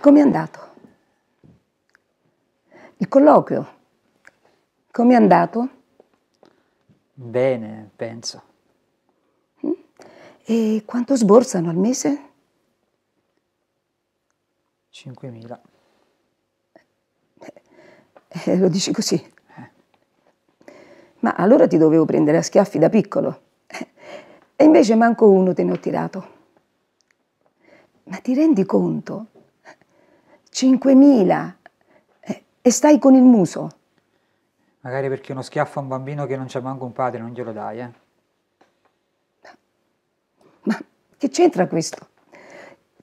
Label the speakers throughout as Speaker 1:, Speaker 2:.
Speaker 1: Come è andato? Il colloquio, come è andato?
Speaker 2: Bene, penso.
Speaker 1: Mm? E quanto sborsano al mese?
Speaker 2: 5.000.
Speaker 1: Eh, eh, lo dici così. Eh. Ma allora ti dovevo prendere a schiaffi da piccolo. Eh, e invece manco uno te ne ho tirato. Ma ti rendi conto 5.000 eh, e stai con il muso.
Speaker 2: Magari perché uno schiaffo a un bambino che non c'è manco un padre non glielo dai, eh?
Speaker 1: Ma che c'entra questo?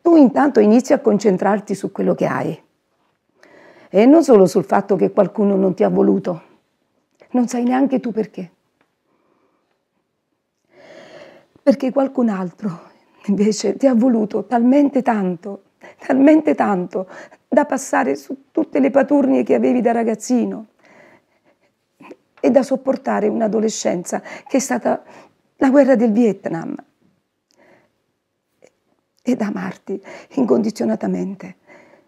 Speaker 1: Tu intanto inizi a concentrarti su quello che hai e non solo sul fatto che qualcuno non ti ha voluto, non sai neanche tu perché. Perché qualcun altro invece ti ha voluto talmente tanto talmente tanto da passare su tutte le paturnie che avevi da ragazzino e da sopportare un'adolescenza che è stata la guerra del Vietnam e da amarti incondizionatamente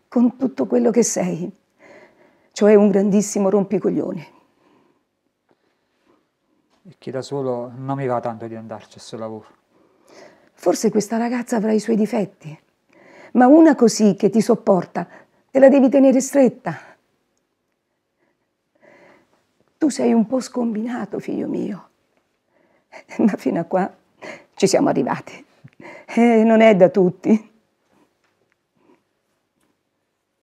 Speaker 1: con tutto quello che sei, cioè un grandissimo rompicoglione.
Speaker 2: chi da solo non mi va tanto di andarci a suo lavoro.
Speaker 1: Forse questa ragazza avrà i suoi difetti ma una così che ti sopporta, te la devi tenere stretta. Tu sei un po' scombinato, figlio mio, ma fino a qua ci siamo arrivati. Eh, non è da tutti.